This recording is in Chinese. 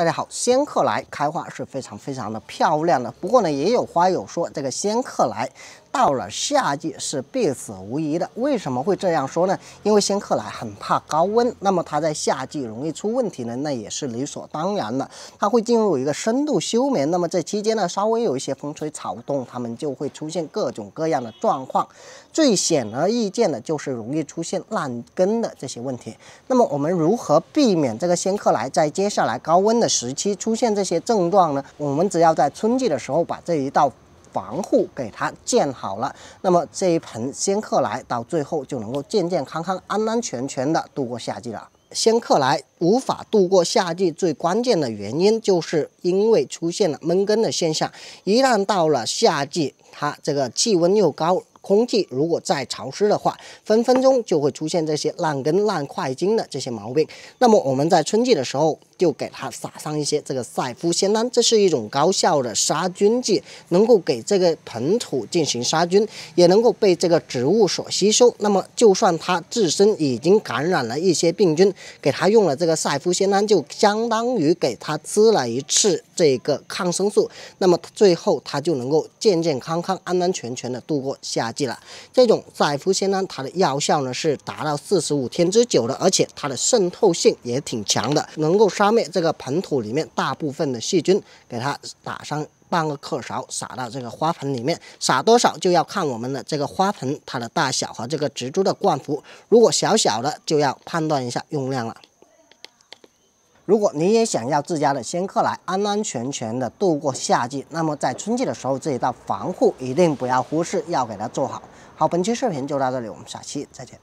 大家好，仙客来开花是非常非常的漂亮的。不过呢，也有花友说这个仙客来。到了夏季是必死无疑的。为什么会这样说呢？因为仙客来很怕高温，那么它在夏季容易出问题呢，那也是理所当然的。它会进入一个深度休眠，那么这期间呢，稍微有一些风吹草动，它们就会出现各种各样的状况。最显而易见的就是容易出现烂根的这些问题。那么我们如何避免这个仙客来在接下来高温的时期出现这些症状呢？我们只要在春季的时候把这一道。防护给它建好了，那么这一盆仙客来到最后就能够健健康康、安安全全的度过夏季了。仙客来无法度过夏季，最关键的原因就是因为出现了闷根的现象。一旦到了夏季，它这个气温又高。空气如果再潮湿的话，分分钟就会出现这些烂根、烂块茎的这些毛病。那么我们在春季的时候就给它撒上一些这个赛夫仙丹，这是一种高效的杀菌剂，能够给这个盆土进行杀菌，也能够被这个植物所吸收。那么就算它自身已经感染了一些病菌，给它用了这个赛夫仙丹，就相当于给它滋了一次。这个抗生素，那么最后它就能够健健康康、安安全全的度过夏季了。这种载夫酰呢，它的药效呢是达到四十五天之久的，而且它的渗透性也挺强的，能够杀灭这个盆土里面大部分的细菌。给它打上半个克勺，撒到这个花盆里面，撒多少就要看我们的这个花盆它的大小和这个植株的灌幅。如果小小的，就要判断一下用量了。如果你也想要自家的仙客来安安全全的度过夏季，那么在春季的时候，这一道防护一定不要忽视，要给它做好。好，本期视频就到这里，我们下期再见。